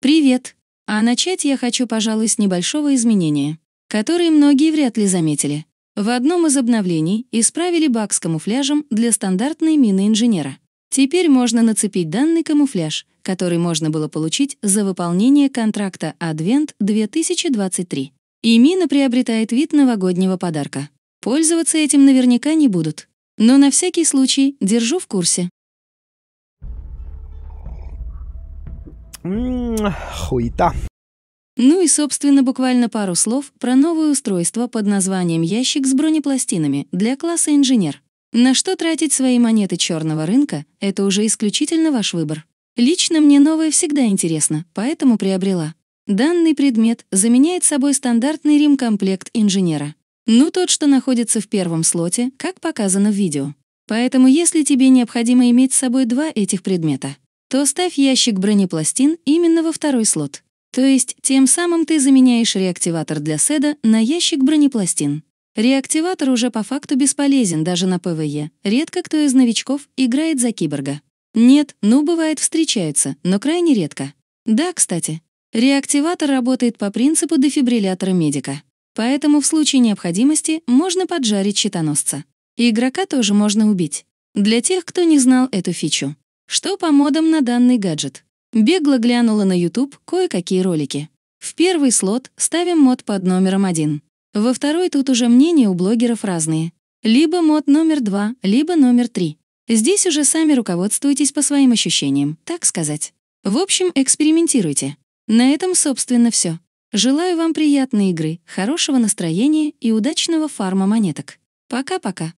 Привет! А начать я хочу, пожалуй, с небольшого изменения, которое многие вряд ли заметили. В одном из обновлений исправили баг с камуфляжем для стандартной мины инженера. Теперь можно нацепить данный камуфляж, который можно было получить за выполнение контракта «Адвент 2023». И мина приобретает вид новогоднего подарка. Пользоваться этим наверняка не будут. Но на всякий случай держу в курсе. М-м, хуета. Ну и, собственно, буквально пару слов про новое устройство под названием «Ящик с бронепластинами» для класса «Инженер». На что тратить свои монеты черного рынка — это уже исключительно ваш выбор. Лично мне новое всегда интересно, поэтому приобрела. Данный предмет заменяет собой стандартный ремкомплект инженера. Ну, тот, что находится в первом слоте, как показано в видео. Поэтому если тебе необходимо иметь с собой два этих предмета, то ставь ящик бронепластин именно во второй слот. То есть тем самым ты заменяешь реактиватор для седа на ящик бронепластин. Реактиватор уже по факту бесполезен даже на ПВЕ. Редко кто из новичков играет за киборга. Нет, ну бывает встречаются, но крайне редко. Да, кстати. Реактиватор работает по принципу дефибриллятора медика. Поэтому в случае необходимости можно поджарить щитоносца. Игрока тоже можно убить. Для тех, кто не знал эту фичу. Что по модам на данный гаджет? Бегло глянула на YouTube кое-какие ролики. В первый слот ставим мод под номером один. Во второй тут уже мнения у блогеров разные. Либо мод номер два, либо номер три. Здесь уже сами руководствуйтесь по своим ощущениям, так сказать. В общем, экспериментируйте. На этом, собственно, все. Желаю вам приятной игры, хорошего настроения и удачного фарма монеток. Пока-пока.